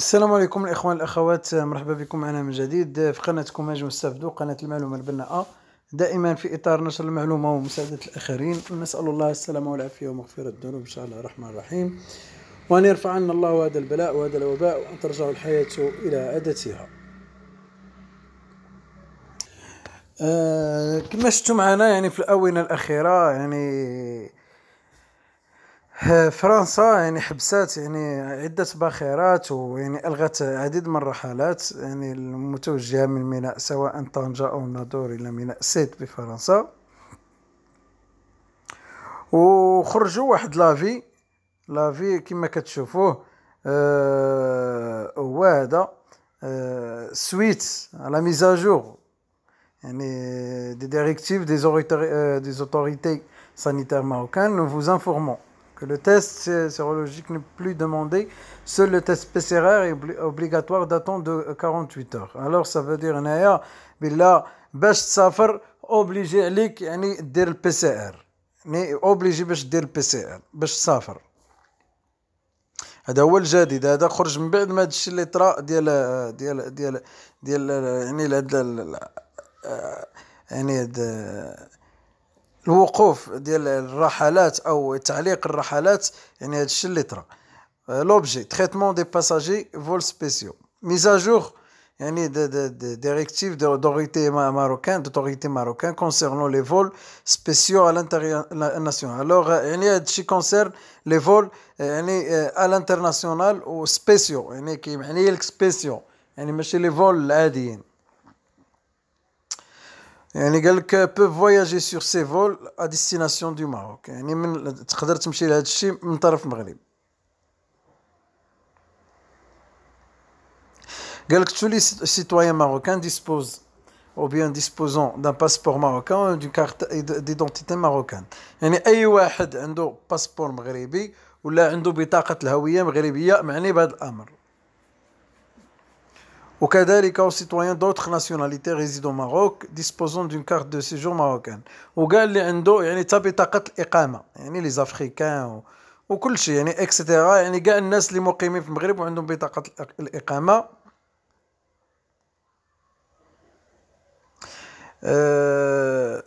السلام عليكم الاخوان الاخوات مرحبا بكم معنا من جديد في قناتكم هاجم استفدوا قناه المعلومه البناءه دائما في اطار نشر المعلومه ومساعده الاخرين نسال الله السلامه والعافيه ومغفره الذنوب ان شاء الله الرحمن الرحيم وان يرفع عنا الله هذا البلاء وهذا الوباء وان ترجع الحياه الى عادتها آه كما شفتوا معنا يعني في الاونه الاخيره يعني فرنسا يعني حبست يعني عدة باخرات ويعني ألغت عديد من الرحلات يعني المتوجهة من ميناء سواء طنجة أو نادور إلى ميناء سيت بفرنسا وخرجوا واحد لافي لافي كما كتشوفوه آه هو هذا آه سويت على ميزاجور يعني دي زوريتي دي autorités سانيتار ماروكان نو فوز انفورمون que le test sérologique n'est plus demandé. Seul le test PCR est obligatoire datant de 48 euh, heures. Alors ça veut dire, Naya, Billa, obligé à dire le PCR. Obligé à faire le PCR. هذا هو الجديد هذا خرج من بعد ما الوقوف ديال الرحلات او تعليق الرحلات يعني هذا الشيء اللي طرا لوبجي تريتمون دي باساجي فول سبيسيو ميزاجور يعني دي دي دي ديريكتيف دو دوريتي ماروكان دو توريتي ماروكان كونسيرنون لي فول سبيسيو على الانتيريال ناسيونال الوغ يعني هذا الشيء كونسيرن لي فول يعني على الانترناسيونال و سبيسيو يعني كيعني لك سبيسيو يعني ماشي لي فول العاديين Les gens peuvent voyager sur ces vols à destination du Maroc. Ils peuvent aller à la maison de la maison de la maison de la maison de la maison. Les citoyens marocains disposent d'un passeport marocain ou d'une carte d'identité marocaine. Il y a des personnes qui ont un passeport marocain ou d'une carte d'identité marocaine. وكذلك aux citoyens d'autres nationalités résidant au Maroc disposant d'une carte de séjour marocaine وكاع اللي عنده يعني حتى بطاقه الاقامه يعني لي زافريكان و... وكل شيء يعني اكسترا يعني كاع الناس اللي مقيمين في المغرب وعندهم بطاقه الاقامه أه...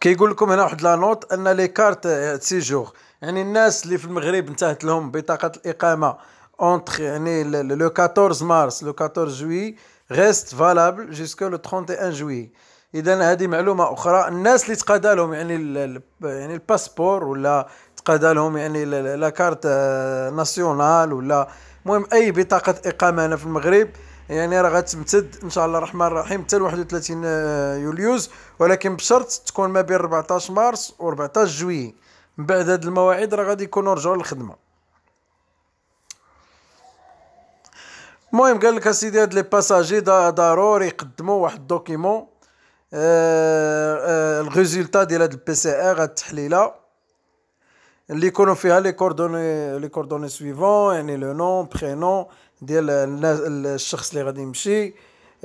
كيقول لكم هنا واحد لا نوت ان لي كارت سيجور يعني الناس اللي في المغرب انتهت لهم بطاقه الاقامه entre le, le, 14 مارس لو 14 جوي ريست فالابل جيسكو لو 31 جوي اذا هذه معلومه اخرى الناس اللي تقادى لهم يعني ال يعني الباسبور ولا تقادى لهم يعني لا كارت ناسيونال ولا المهم اي بطاقه اقامه هنا في المغرب يعني راه غتمتد ان شاء الله الرحمن الرحيم حتى 31 يوليوز ولكن بشرط تكون ما بين 14 مارس و 14 جويي من بعد هذه المواعيد راه غادي يكونوا رجعوا للخدمه المهم قال لك اسيدي هاد لي باساجي ضروري يقدموا واحد الدوكيمون آه، آه، الريزولتا ديال هاد البي سي ار هاد التحليله اللي يكونوا فيها لي كوردوني لي كوردوني سويفون يعني لو نون برينون ديال الشخص اللي غادي يمشي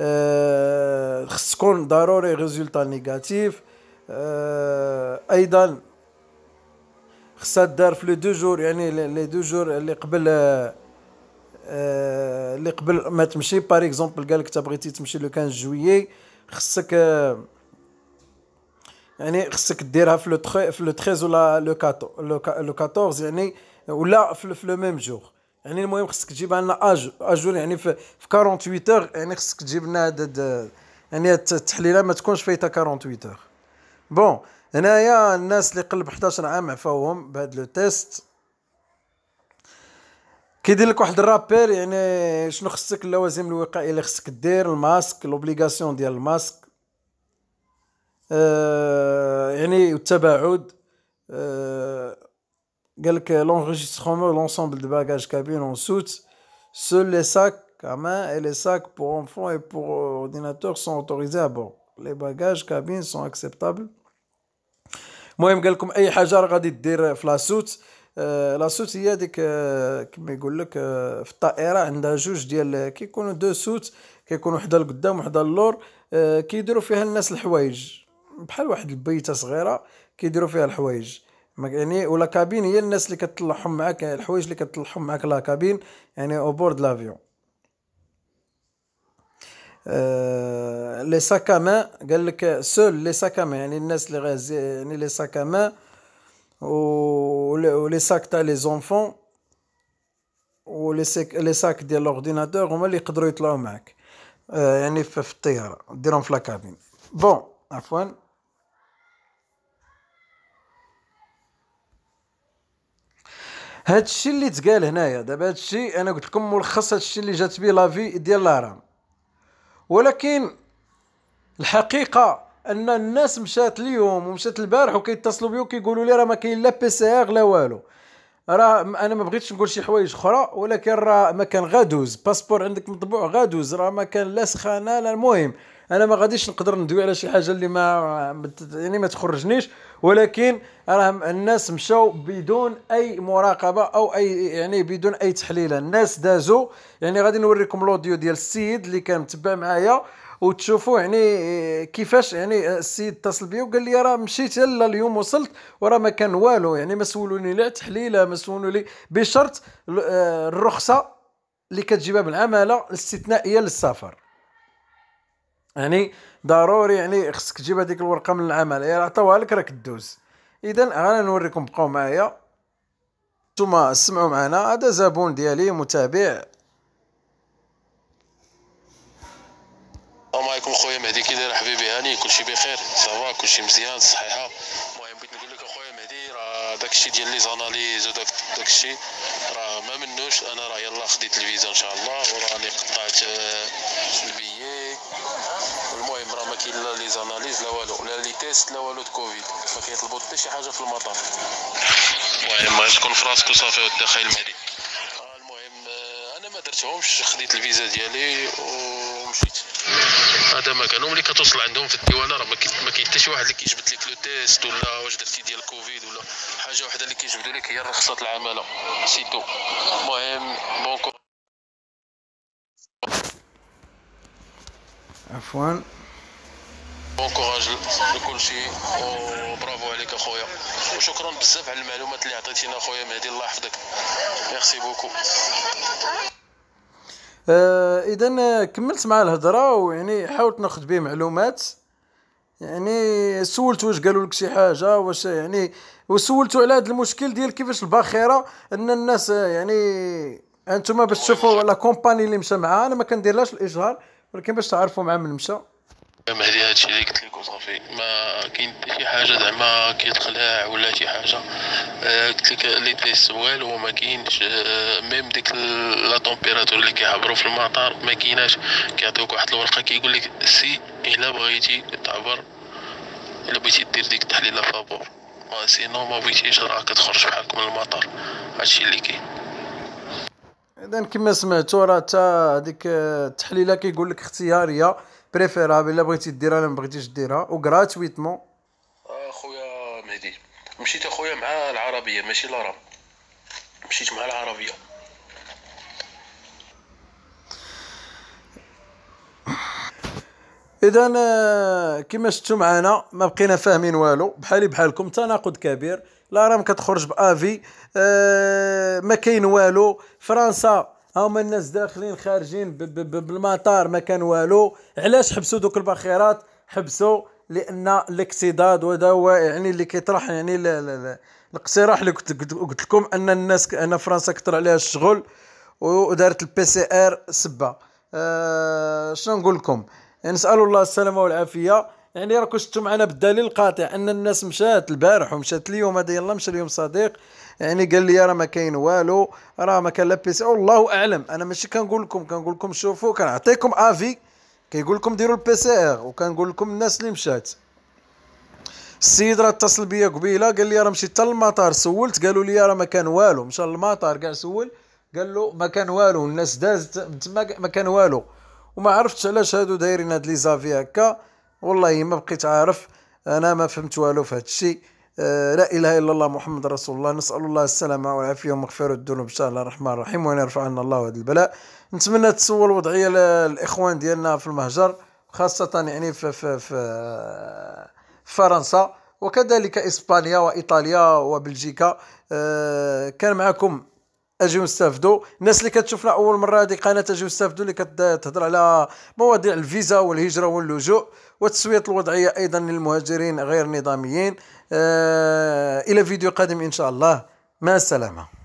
آه، خص تكون ضروري ريزولتا نيجاتيف ايضا خصها دار في لي دو جور يعني لي دو جور اللي قبل آه، اللي قبل ما تمشي باغ اكزومبل قال لك انت بغيتي تمشي لو 15 جويي خصك يعني خصك ديرها في لو في لو 13 ولا لو 14 لو 14 يعني ولا في لو ميم جور يعني المهم خصك تجيب لنا اجور أجو يعني في, في 48 اور يعني خصك تجيب لنا هذا يعني التحليله ما تكونش فايته 48 اور بون هنايا الناس اللي قلب 11 عام عفاوهم بهذا لو تيست كيدير لك واحد الرابير يعني شنو خصك اللوازم الوقائيه اللي خصك دير الماسك لوبليغاسيون ديال الماسك آه يعني التباعد آه، قال لك لونغيسترومون لونسومبل دو باجاج كابين اون سوت سول لي ساك كاما اي لي ساك بور انفون اي بور اورديناتور سون اوتوريزي autorisés à bord. Les bagages cabines المهم قال لكم اي حاجه راه غادي دير في لاسوت لا سوت هي هذيك كما يقول لك في الطائره عندها جوج ديال كيكونوا دو سوت كيكونوا وحده لقدام وحده اللور آه، كيديروا فيها الناس الحوايج بحال واحد البيته صغيره كيديروا فيها الحوايج يعني ولا كابين هي الناس اللي كتطلعهم معاك الحوايج اللي كتطلعهم معاك لا كابين يعني او بورد لافيون لي ساكاما قال لك سول لي ساكاما يعني الناس اللي غازي يعني لي ساكاما و ولي ساك تاع لي زونفون ولي لي ساك ديال لورديناتور هما اللي يقدروا يطلعوا معاك يعني في الطياره ديرهم في لاكابين بون عفوا هادشي اللي تقال هنايا دابا هادشي انا قلت لكم ملخص هادشي اللي جات به لافي ديال لارام ولكن الحقيقه ان الناس مشات اليوم ومشات البارح وكيتصلوا بيا وكيقولوا لي راه ما كاين لا بي سي ار لا والو راه انا ما بغيتش نقول شي حوايج اخرى ولكن راه ما كان غادوز باسبور عندك مطبوع غادوز راه ما كان لا سخانه لا المهم انا ما غاديش نقدر ندوي على شي حاجه اللي ما يعني ما تخرجنيش ولكن راه الناس مشاو بدون اي مراقبه او اي يعني بدون اي تحليله الناس دازوا يعني غادي نوريكم لوديو ديال السيد اللي كان متبع معايا وتشوفوا يعني كيفاش يعني السيد اتصل بيا وقال لي راه مشيت يلا اليوم وصلت وراه ما كان والو يعني ما سولوني لا تحليله ما سولوني بشرط آه، الرخصه اللي كتجيبها بالعماله الاستثنائيه للسفر يعني ضروري يعني خصك تجيب هذيك الورقه من العماله يعني عطاوها لك راك دوز اذا انا نوريكم بقاو معايا نتوما سمعوا معنا هذا زبون ديالي متابع السلام عليكم خويا مهدي كي داير حبيبي هاني كلشي بخير صافا كلشي مزيان صحيحه المهم بغيت نقول لك اخويا مهدي راه داكشي ديال لي زاناليز وداك داكشي راه ما منوش انا راه يلا خديت الفيزا ان شاء الله وراني قطعت آه، البيي المهم راه ما كاين لا لي زاناليز لا والو لا لي تيست لا والو د كوفيد ما كيطلبوا حتى شي حاجه في المطار المهم تكون في راسك وصافي وداخل خايل درتهمش خديت الفيزا ديالي ومشيت هذا كانوا ملي كتوصل عندهم في الديوانه راه ما كاين حتى شي واحد اللي كيجبد لك لو تيست ولا واش درتي ديال الكوفيد ولا حاجه وحده اللي كيجبدوا لك هي رخصه العماله سيتو المهم بون عفوا بون كوراج لكل شيء وبرافو عليك اخويا وشكرا بزاف على المعلومات اللي عطيتينا اخويا مهدي الله يحفظك ميرسي بوكو آه، اذا كملت مع الهضره ويعني حاولت ناخذ به معلومات يعني سولت واش قالوا لك شي حاجه واش يعني وسولتو على هذا المشكل ديال كيفاش الباخره ان الناس يعني انتم باش تشوفوا لا كومباني اللي مشى معاه انا ما كنديرلاش الاشهار ولكن باش تعرفوا مع من مشى مهدي هادشي اللي قلت لكم صافي ما كاين حتى شي حاجه زعما كيتقلع ولا شي حاجه آه، قلت لك لي تي والو وما كاينش آه، ميم ديك لا طومبيراتور اللي كيعبروا في المطار ما كايناش كيعطيوك واحد الورقه كيقول لك سي الا بغيتي تعبر الا بغيتي دير ديك التحليله فابور سينو ما بغيتيش راه كتخرج بحالك من المطار هادشي اللي كاين اذا كما سمعتوا راه حتى هذيك آه، التحليله كيقول لك اختياريه بريفيرابل الا بغيتي ديرها الا ما بغيتيش ديرها وغراتويتمون اخويا آه، مهدي مشيت اخويا مع العربيه ماشي لارام مشيت مع العربيه اذا آه، كما شفتوا معنا ما بقينا فاهمين والو بحالي بحالكم تناقض كبير لا راهم كتخرج بافي آه ما كاين والو فرنسا هما الناس داخلين خارجين بالمطار ما كان والو علاش حبسوا دوك الباخرات حبسوا لان الاكتضاد وهذا هو يعني اللي كيطرح يعني لا لا لا الاقتراح اللي قلت قلت لكم ان الناس ان فرنسا كثر عليها الشغل ودارت البي سي ار سبه أه شنو نقول لكم يعني نسال الله السلامه والعافيه يعني راكم شفتوا معنا بالدليل القاطع ان الناس مشات البارح ومشات اليوم هذا يلا مشى اليوم صديق يعني قال لي راه ما كاين والو راه ما كان لا بيسي والله اعلم انا ماشي كنقول لكم كنقول لكم شوفوا كنعطيكم افي كيقول لكم ديروا البي سي ار وكنقول لكم الناس اللي مشات السيد راه اتصل بيا قبيله قال لي راه مشيت حتى للمطار سولت قالوا لي راه ما كان والو مشى للمطار كاع سول قال له ما كان والو الناس دازت تما ما كان والو وما عرفتش علاش هادو دايرين هاد لي زافي هكا والله ما بقيت عارف انا ما فهمت والو في هذا الشيء آه، لا اله الا الله محمد رسول الله نسال الله السلامه والعافيه ومغفره الذنوب ان شاء الله الرحمن الرحيم وان يرفع عنا الله هذا البلاء نتمنى تسوى الوضعيه للاخوان ديالنا في المهجر خاصه يعني في في في فرنسا وكذلك اسبانيا وايطاليا وبلجيكا أه كان معكم اجيو نستافدوا الناس اللي كتشوفنا اول مره هذه قناه اجيو نستافدوا اللي كتهضر على مواضيع الفيزا والهجره واللجوء وتسويه الوضعية أيضا للمهاجرين غير نظاميين آه، إلى فيديو قادم إن شاء الله مع السلامة